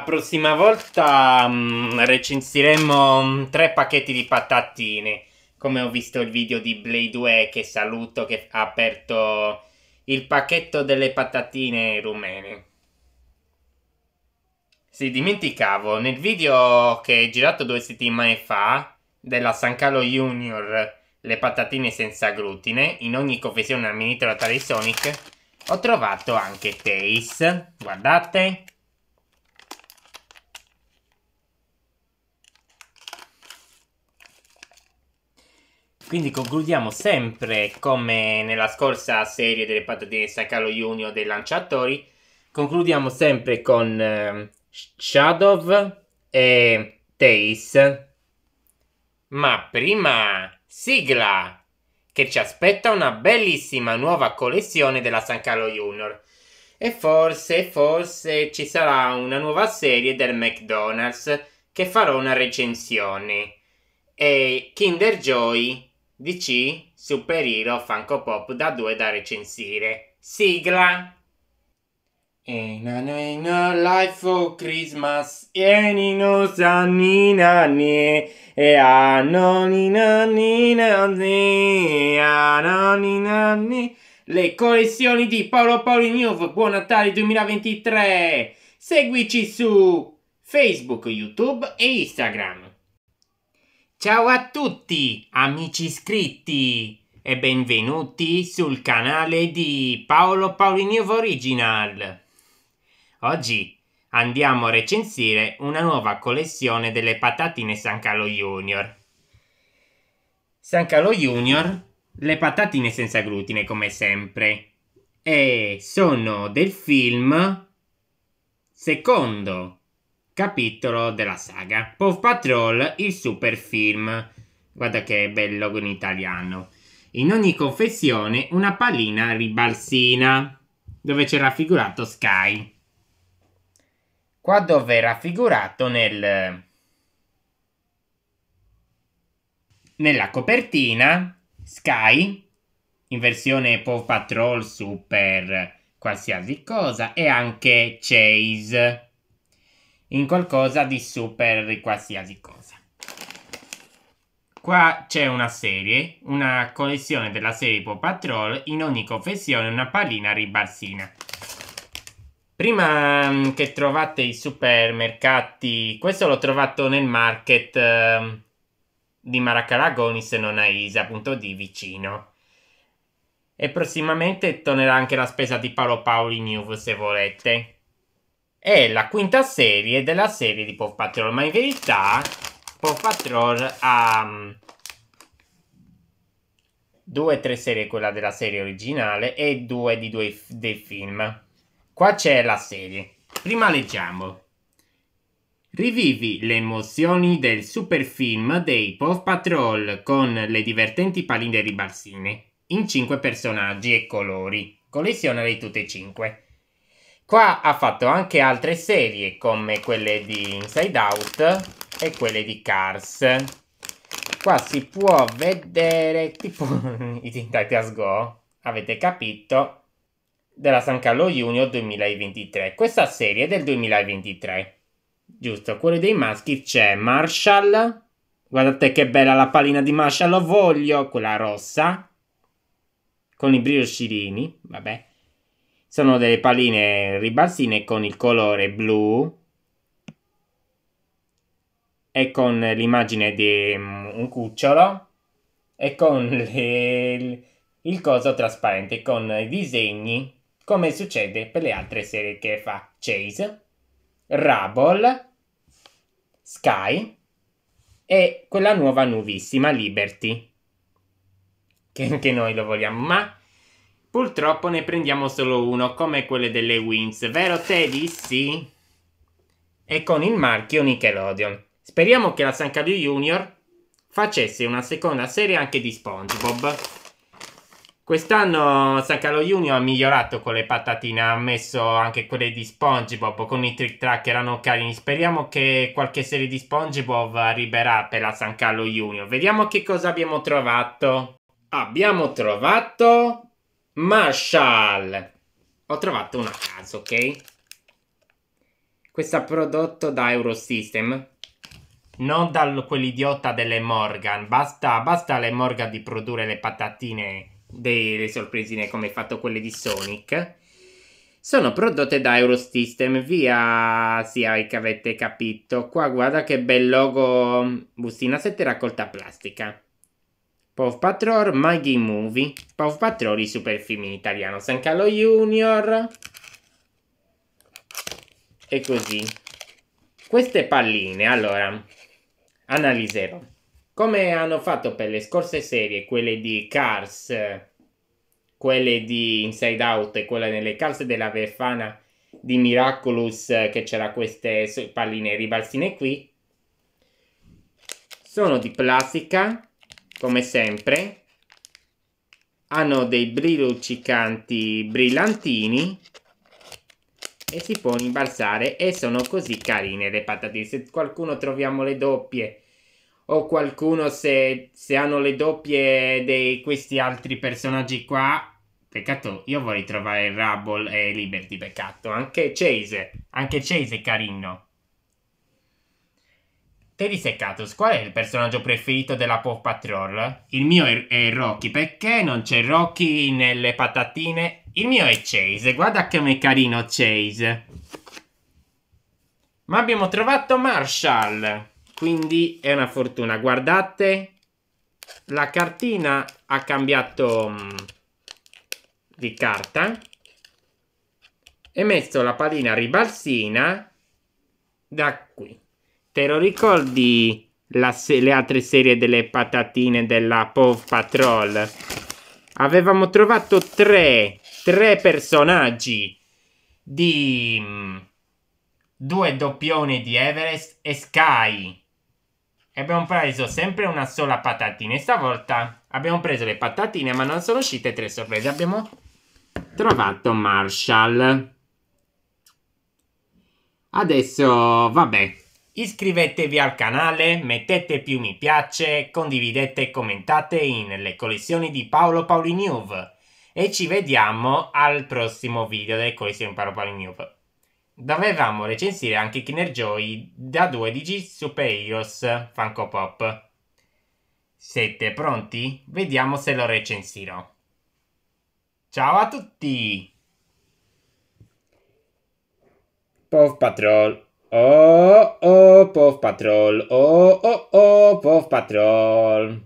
La prossima volta mh, mm, recensiremo mh, mm, tre pacchetti di patatine. Come ho visto il video di Blade 2 che saluto, che ha aperto il pacchetto delle patatine rumene. Si dimenticavo, nel video che è girato due settimane fa, della San Carlo Junior, le patatine senza glutine, in ogni confezione a mini di Sonic, ho trovato anche Tails, guardate, Quindi concludiamo sempre come nella scorsa serie delle patatine San Carlo Junior dei lanciatori. Concludiamo sempre con eh, ehm, Shadow e Tails. Ma prima, sigla! Che ci aspetta una bellissima nuova collezione della San Carlo Junior. E forse, forse ci sarà una nuova serie del McDonald's che farò una recensione. E Kinder Joy DC Superhero Funko Pop da 2 da recensire. Sigla! Ain't no, no life for Christmas, ain't no sunny nanny, e a anoni nanni nanni, anoni nanni. Le collezioni di Paolo Paoli News, buon Natale 2023! Seguici su Facebook, YouTube e Instagram. Ciao a tutti amici iscritti e benvenuti sul canale di Paolo Paoliniuvo Original. Oggi andiamo a recensire una nuova collezione delle patatine San Carlo Junior. San Carlo Junior, le patatine senza glutine come sempre, e sono del film secondo capitolo della saga. Paw Patrol, il super film. Guarda che bello in italiano. In ogni confezione una pallina ribalsina, dove c'è raffigurato Sky. Qua dove è raffigurato nel... Nella copertina Sky, in versione Paw Patrol Super qualsiasi cosa, e anche Chase in qualcosa di super di qualsiasi cosa. Qua c'è una serie, una collezione della serie Paw Patrol, in ogni confezione una pallina ribarsina. Prima mm, che trovate i supermercati, questo l'ho trovato nel market ehm, di Maracalagoni, se non a Isa, appunto di vicino. E prossimamente tornerà anche la spesa di Paolo Paoli New, se volete. È la quinta serie della serie di Paw Patrol, ma in verità Paw Patrol ha mm, due o tre serie, quella della serie originale e due di due dei film. Qua c'è la serie. Prima leggiamo. Rivivi le emozioni del super film dei Paw Patrol con le divertenti palline ribalsine in cinque personaggi e colori. Collezionali tutte e cinque. Qua ha fatto anche altre serie come quelle di Inside Out e quelle di Cars. Qua si può vedere tipo i as Go, avete capito, della San Carlo Junior 2023. Questa serie è del 2023. Giusto, quello dei maschi c'è Marshall. Guardate che bella la pallina di Marshall, lo voglio, quella rossa. Con i briochilini, vabbè. Sono delle palline ribassine con il colore blu e con l'immagine di mm, un cucciolo e con le, il coso trasparente, con i disegni, come succede per le altre serie che fa Chase, Rubble, Sky e quella nuova nuovissima Liberty. Che anche noi lo vogliamo, ma Purtroppo ne prendiamo solo uno, come quelle delle Wings, vero Teddy? Sì. E con il marchio Nickelodeon. Speriamo che la San Sankalu Junior facesse una seconda serie anche di SpongeBob. Quest'anno San Carlo Junior ha migliorato con le patatine, ha messo anche quelle di SpongeBob con i trick track erano carini. Speriamo che qualche serie di SpongeBob arriverà per la San Carlo Junior. Vediamo che cosa abbiamo trovato. Abbiamo trovato Marshall. Ho trovato una casa, ok? Questa prodotto da Eurosystem. Non da quell'idiota delle Morgan. Basta, basta alle Morgan di produrre le patatine, delle sorpresine come hai fatto quelle di Sonic. Sono prodotte da Eurosystem, via sia che avete capito. Qua guarda che bel logo bustina 7 raccolta plastica. Paw Patrol, Maggie Movie, Paw Patrol, i superfilm in italiano, San Carlo Junior e così. Queste palline, allora, analizzerò. Come hanno fatto per le scorse serie, quelle di Cars, quelle di Inside Out e quella nelle Cars della Verfana di Miraculous, che c'era queste palline ribalsine qui, sono di plastica come sempre hanno dei brilli brillantini e si può imbalzare e sono così carine le patatine se qualcuno troviamo le doppie o qualcuno se, se hanno le doppie di questi altri personaggi qua peccato io vorrei trovare Rubble e Liberty peccato anche Chase anche Chase è carino Teddy Seccatus, qual è il personaggio preferito della Paw Patrol? Il mio è, è Rocky, perché non c'è Rocky nelle patatine? Il mio è Chase, guarda come carino Chase. Ma abbiamo trovato Marshall, quindi è una fortuna. Guardate, la cartina ha cambiato mm, di carta. E messo la pallina ribalsina da qui. Te lo ricordi se- le altre serie delle patatine della Pov Patrol? Avevamo trovato tre, tre personaggi di due doppioni di Everest e Sky. E abbiamo preso sempre una sola patatina. E stavolta abbiamo preso le patatine, ma non sono uscite tre sorprese. Abbiamo trovato Marshall. Adesso, vabbè, Iscrivetevi al canale, mettete più mi piace, condividete e commentate nelle collezioni di Paolo Paoli News. E ci vediamo al prossimo video delle collezioni Paolo Paoli News. Dovevamo recensire anche Joy da 2 DG Super Heroes Funko Pop. Siete pronti? Vediamo se lo recensirò. Ciao a tutti! Pov Patrol Oh, oh, Puff Patrol. Oh, oh, oh, Puff Patrol.